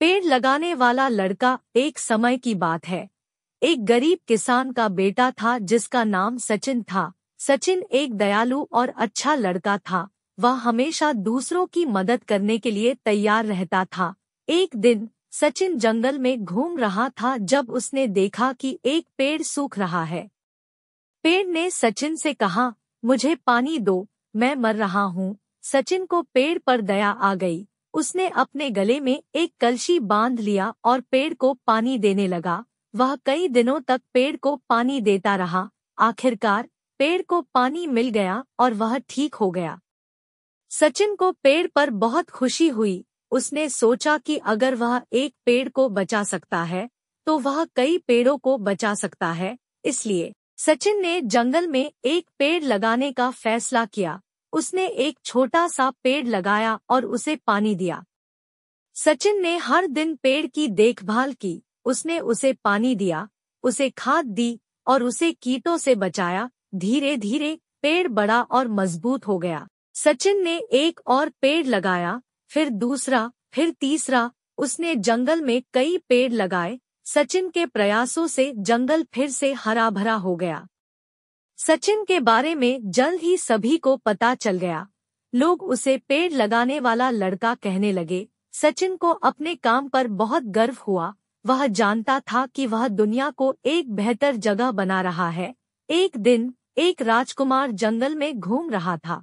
पेड़ लगाने वाला लड़का एक समय की बात है एक गरीब किसान का बेटा था जिसका नाम सचिन था सचिन एक दयालु और अच्छा लड़का था वह हमेशा दूसरों की मदद करने के लिए तैयार रहता था एक दिन सचिन जंगल में घूम रहा था जब उसने देखा कि एक पेड़ सूख रहा है पेड़ ने सचिन से कहा मुझे पानी दो मैं मर रहा हूँ सचिन को पेड़ पर दया आ गई उसने अपने गले में एक कलशी बांध लिया और पेड़ को पानी देने लगा वह कई दिनों तक पेड़ को पानी देता रहा आखिरकार पेड़ को पानी मिल गया और वह ठीक हो गया सचिन को पेड़ पर बहुत खुशी हुई उसने सोचा कि अगर वह एक पेड़ को बचा सकता है तो वह कई पेड़ों को बचा सकता है इसलिए सचिन ने जंगल में एक पेड़ लगाने का फैसला किया उसने एक छोटा सा पेड़ लगाया और उसे पानी दिया सचिन ने हर दिन पेड़ की देखभाल की उसने उसे पानी दिया उसे खाद दी और उसे कीटों से बचाया धीरे धीरे पेड़ बड़ा और मजबूत हो गया सचिन ने एक और पेड़ लगाया फिर दूसरा फिर तीसरा उसने जंगल में कई पेड़ लगाए सचिन के प्रयासों से जंगल फिर से हरा भरा हो गया सचिन के बारे में जल्द ही सभी को पता चल गया लोग उसे पेड़ लगाने वाला लड़का कहने लगे सचिन को अपने काम पर बहुत गर्व हुआ वह जानता था कि वह दुनिया को एक बेहतर जगह बना रहा है एक दिन एक राजकुमार जंगल में घूम रहा था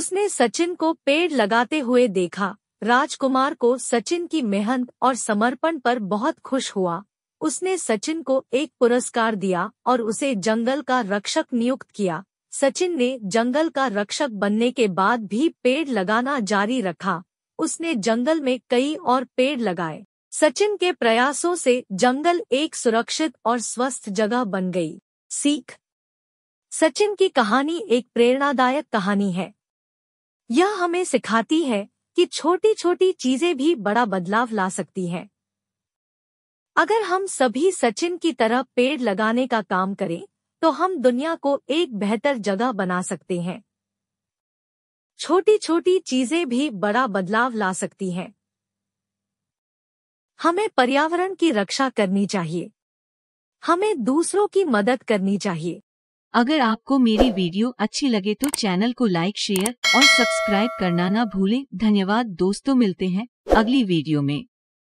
उसने सचिन को पेड़ लगाते हुए देखा राजकुमार को सचिन की मेहनत और समर्पण पर बहुत खुश हुआ उसने सचिन को एक पुरस्कार दिया और उसे जंगल का रक्षक नियुक्त किया सचिन ने जंगल का रक्षक बनने के बाद भी पेड़ लगाना जारी रखा उसने जंगल में कई और पेड़ लगाए सचिन के प्रयासों से जंगल एक सुरक्षित और स्वस्थ जगह बन गई सीख सचिन की कहानी एक प्रेरणादायक कहानी है यह हमें सिखाती है कि छोटी छोटी चीजें भी बड़ा बदलाव ला सकती हैं अगर हम सभी सचिन की तरह पेड़ लगाने का काम करें तो हम दुनिया को एक बेहतर जगह बना सकते हैं छोटी छोटी चीजें भी बड़ा बदलाव ला सकती हैं हमें पर्यावरण की रक्षा करनी चाहिए हमें दूसरों की मदद करनी चाहिए अगर आपको मेरी वीडियो अच्छी लगे तो चैनल को लाइक शेयर और सब्सक्राइब करना ना भूलें धन्यवाद दोस्तों मिलते हैं अगली वीडियो में